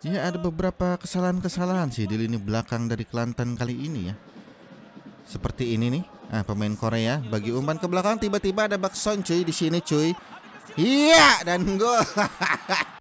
Ya ada beberapa kesalahan-kesalahan sih di lini belakang dari Kelantan kali ini ya. Seperti ini nih, ah, pemain Korea bagi umpan ke belakang tiba-tiba ada Bakson cuy di sini cuy. Iya dan gol.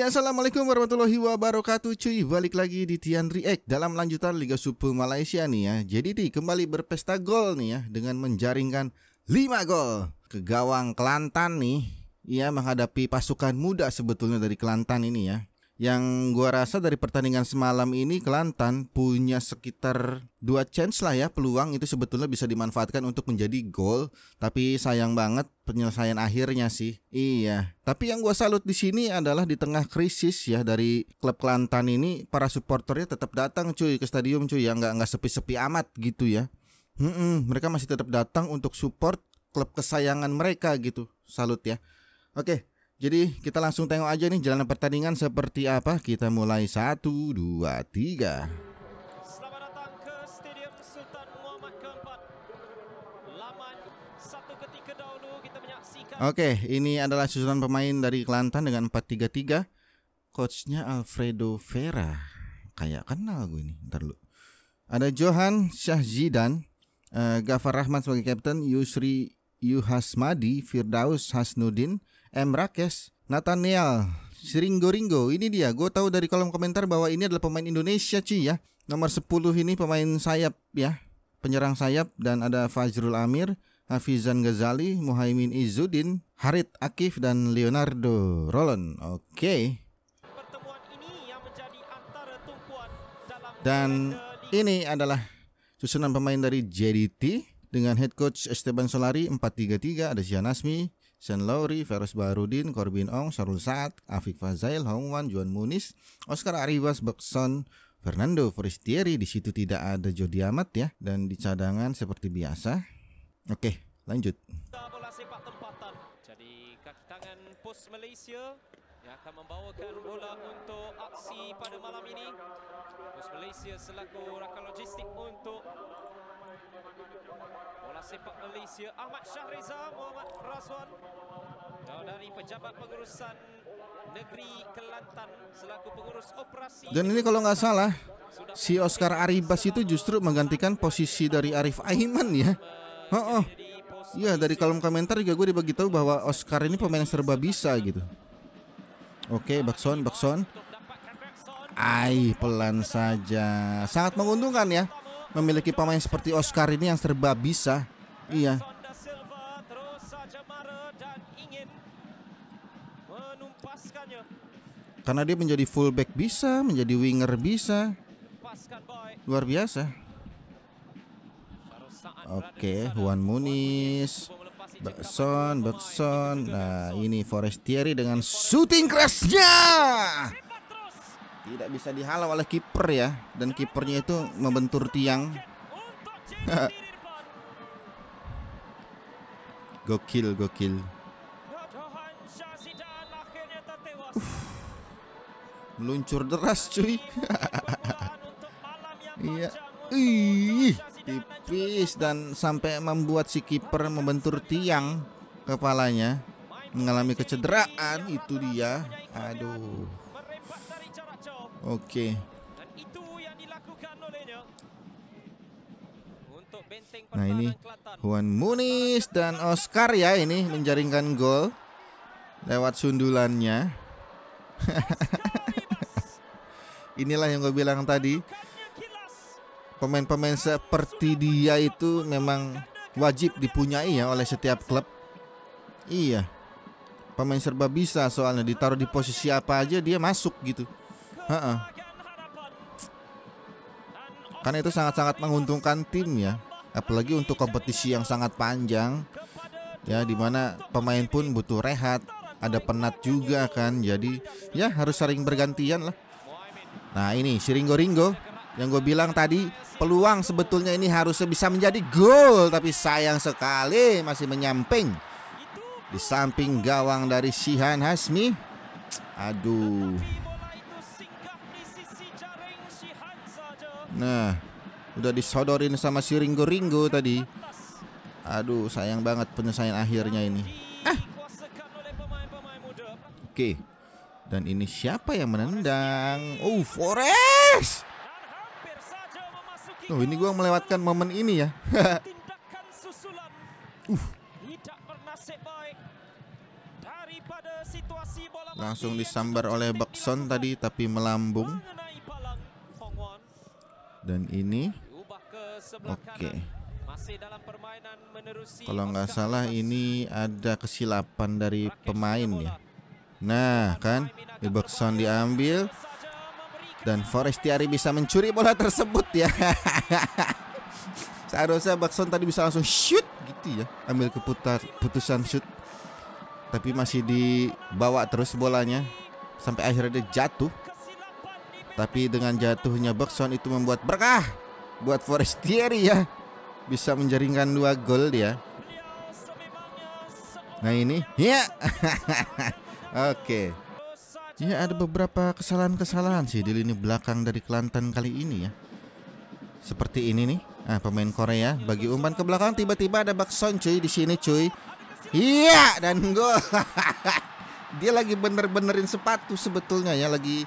Ya assalamualaikum warahmatullahi wabarakatuh cuy Balik lagi di Tian React dalam lanjutan Liga Super Malaysia nih ya Jadi Ti kembali berpesta gol nih ya Dengan menjaringkan 5 gol ke gawang Kelantan nih Ia menghadapi pasukan muda sebetulnya dari Kelantan ini ya yang gua rasa dari pertandingan semalam ini Kelantan punya sekitar dua chance lah ya peluang itu sebetulnya bisa dimanfaatkan untuk menjadi gol tapi sayang banget penyelesaian akhirnya sih iya tapi yang gua salut di sini adalah di tengah krisis ya dari klub Kelantan ini para supporternya tetap datang cuy ke stadium cuy ya nggak nggak sepi-sepi amat gitu ya mm -mm, mereka masih tetap datang untuk support klub kesayangan mereka gitu salut ya oke jadi kita langsung tengok aja nih jalan pertandingan seperti apa. Kita mulai 1 2 3. Oke, ini adalah susunan pemain dari Kelantan dengan 4-3-3. Coachnya Alfredo Vera. Kayak kenal gue ini. Ntar dulu. Ada Johan Syahzidan, uh, eh, Gafar Rahman sebagai kapten, Yusri Yuhasmadi, Firdaus Hasnudin, M. Rakes, Nathaniel, Siringo Ringo. Ini dia, gue tahu dari kolom komentar bahwa ini adalah pemain Indonesia cuy ya. Nomor 10 ini pemain sayap ya, penyerang sayap dan ada Fajrul Amir, Hafizan Ghazali, Muhaimin Izzuddin, Harit Akif dan Leonardo Rolon. Oke. Okay. Dan ini adalah susunan pemain dari JDT dengan head coach Esteban Solari 433 ada Sian Asmi, Shen Lowry, Ferus Barudin, Corbin Ong, Sarul Saad, Afif Fazail, Wan, Juan Munis, Oscar Arribas, Bekson, Fernando Forestieri di situ tidak ada Jody Amat ya dan di cadangan seperti biasa. Oke, lanjut. Malaysia selaku rakan logistik untuk Bola sepak Malaysia Ahmad Syahriza Muhammad Razwan dari pejabat pengurusan negeri Kelantan selaku pengurus operasi. Dan ini kalau nggak salah si Oscar Aribas itu justru menggantikan posisi dari Arif Aiman ya. Oh, oh. Iya dari kolom komentar juga gue dibagi tahu bahwa Oscar ini pemain serba bisa gitu. Oke, Bakson, Bakson. Ai, pelan saja. Sangat menguntungkan ya memiliki pemain seperti Oscar ini yang serba bisa. Iya. Karena dia menjadi fullback bisa, menjadi winger bisa. Luar biasa. Oke, Juan Muniz, Bakson, Bakson. Nah, ini Forestieri dengan shooting crashnya tidak bisa dihalau oleh kiper ya dan kipernya itu membentur tiang gokil gokil meluncur deras cuy iya ih tipis dan sampai membuat si kiper membentur tiang kepalanya mengalami kecederaan itu dia aduh Oke. Dan itu yang dilakukan olehnya. Untuk benteng Nah, ini Juan Muniz dan Oscar ya ini menjaringkan gol lewat sundulannya. Inilah yang gue bilang tadi. Pemain-pemain seperti dia itu memang wajib dipunyai ya oleh setiap klub. Iya. Pemain serba bisa soalnya ditaruh di posisi apa aja dia masuk gitu. Karena itu sangat-sangat menguntungkan tim ya, apalagi untuk kompetisi yang sangat panjang ya dimana pemain pun butuh rehat, ada penat juga kan, jadi ya harus sering bergantian lah. Nah ini Siringo Ringo yang gue bilang tadi peluang sebetulnya ini harusnya bisa menjadi gol tapi sayang sekali masih menyamping di samping gawang dari Sihan Hasmi. Aduh. Nah, udah disodorin sama si Ringo Ringo tadi. Aduh, sayang banget penyelesaian akhirnya ini. Ah. Oke. Dan ini siapa yang menendang? Oh, Forest. Oh, ini gue melewatkan momen ini ya. uh. Langsung disambar oleh Bakson tadi tapi melambung dan ini oke okay. kalau nggak salah ini ada kesilapan dari pemain ya nah kan Iberson diambil dan Forestiari bisa mencuri bola tersebut ya seharusnya bakson tadi bisa langsung shoot gitu ya ambil keputar putusan shoot tapi masih dibawa terus bolanya sampai akhirnya dia jatuh tapi dengan jatuhnya Bergson itu membuat berkah buat Forestieri ya. Bisa menjaringkan dua gol dia. Nah ini, ya. Oke. Okay. Ya ada beberapa kesalahan-kesalahan sih di lini belakang dari Kelantan kali ini ya. Seperti ini nih. Nah, pemain Korea bagi umpan ke belakang tiba-tiba ada Bakson cuy di sini cuy. Iya dan gol. Dia lagi bener-benerin sepatu sebetulnya ya lagi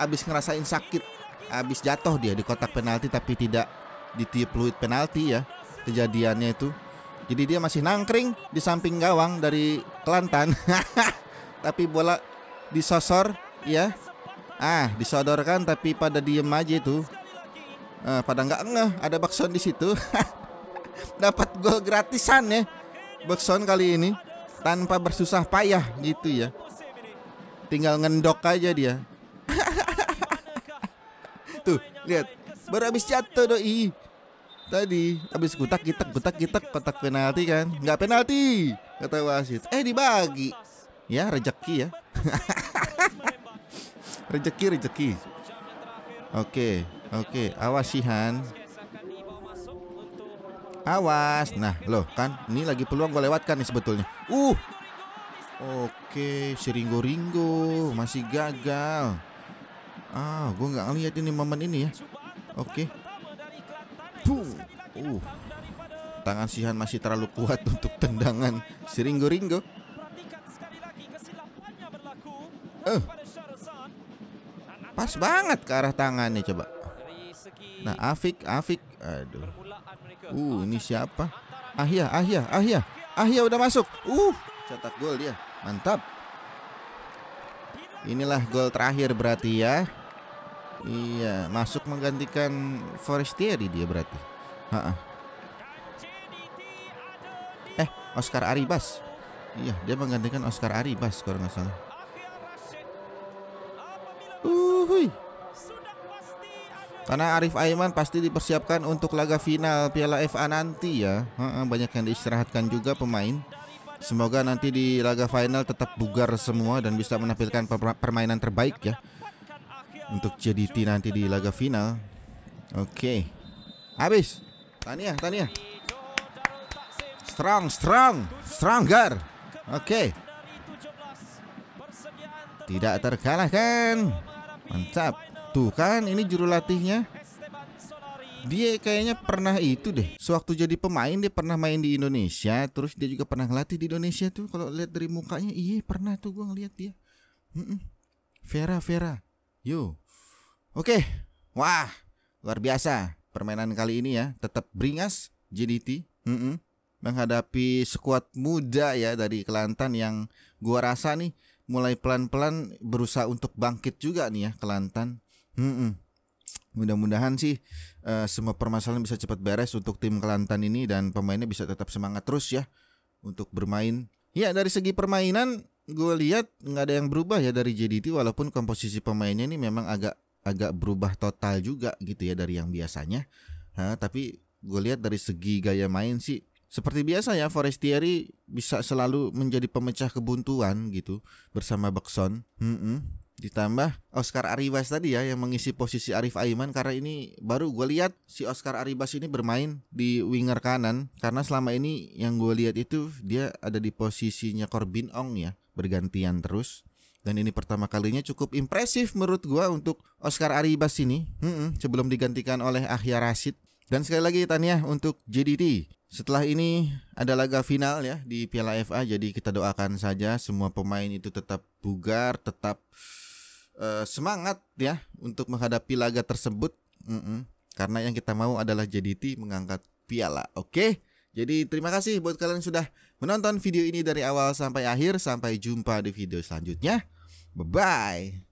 habis ngerasain sakit, habis jatuh dia di kotak penalti tapi tidak ditiup peluit penalti ya kejadiannya itu. Jadi dia masih nangkring di samping gawang dari Kelantan. tapi bola disosor ya. Ah, disodorkan tapi pada diem aja itu. Eh, pada nggak ngeh ada Bakson di situ. Dapat gol gratisan ya. Bakson kali ini tanpa bersusah payah gitu ya. Tinggal ngendok aja dia. Lihat, baru habis jatuh doi. Tadi habis kutak kitak kutak kitak kotak penalti kan? Nggak penalti kata wasit. Eh dibagi. Ya rejeki ya. rejeki rejeki. Oke, oke, awas Sihan. Awas. Nah, lo kan ini lagi peluang gue lewatkan nih sebetulnya. Uh. Oke, Siringo ringgo masih gagal. Ah, gue nggak ngeliat ini momen ini ya. Oke. Okay. Uh. Tangan Sihan masih terlalu kuat untuk tendangan Siringo Ringo. Eh. Pas banget ke arah tangannya coba. Nah, Afik, Afik. Aduh. Uh, ini siapa? Ahya, Ahya, Ahya. Ahya udah masuk. Uh, cetak gol dia. Mantap. Inilah gol terakhir berarti ya. Iya, masuk menggantikan Forestieri dia berarti. Ha -ha. Eh, Oscar Aribas. Iya, dia menggantikan Oscar Aribas kalau nggak salah. Uhuy. Karena Arif Aiman pasti dipersiapkan untuk laga final Piala FA nanti ya. Ha -ha, banyak yang diistirahatkan juga pemain. Semoga nanti di laga final tetap bugar semua dan bisa menampilkan permainan terbaik ya untuk JDT nanti di laga final. Oke. Okay. Habis. Tania, Tania. Strong, strong, stronger. Oke. Okay. Tidak terkalahkan. Mantap. Tuh kan ini juru latihnya. Dia kayaknya pernah itu deh. Sewaktu jadi pemain dia pernah main di Indonesia, terus dia juga pernah ngelatih di Indonesia tuh. Kalau lihat dari mukanya, iya pernah tuh gue ngeliat dia. Vera, Vera. Yo. Oke, wah luar biasa permainan kali ini ya. Tetap beringas JDT mm -mm. menghadapi skuad muda ya dari Kelantan yang gua rasa nih mulai pelan-pelan berusaha untuk bangkit juga nih ya Kelantan. Mm -mm. Mudah-mudahan sih uh, semua permasalahan bisa cepat beres untuk tim Kelantan ini dan pemainnya bisa tetap semangat terus ya untuk bermain. Ya dari segi permainan gue lihat nggak ada yang berubah ya dari JDT walaupun komposisi pemainnya ini memang agak agak berubah total juga gitu ya dari yang biasanya. Ha, nah, tapi gue lihat dari segi gaya main sih seperti biasa ya Forestieri bisa selalu menjadi pemecah kebuntuan gitu bersama Bekson. Mm -mm. Ditambah Oscar Aribas tadi ya yang mengisi posisi Arif Aiman karena ini baru gue lihat si Oscar Aribas ini bermain di winger kanan karena selama ini yang gue lihat itu dia ada di posisinya Corbin Ong ya bergantian terus dan ini pertama kalinya cukup impresif menurut gue untuk Oscar Aribas ini hmm, sebelum digantikan oleh Ahya Rashid. Dan sekali lagi Tania untuk JDT. Setelah ini ada laga final ya di Piala FA jadi kita doakan saja semua pemain itu tetap bugar, tetap uh, semangat ya untuk menghadapi laga tersebut. hmm, Karena yang kita mau adalah JDT mengangkat piala. Oke. Okay? Jadi terima kasih buat kalian yang sudah menonton video ini dari awal sampai akhir. Sampai jumpa di video selanjutnya. Bye-bye.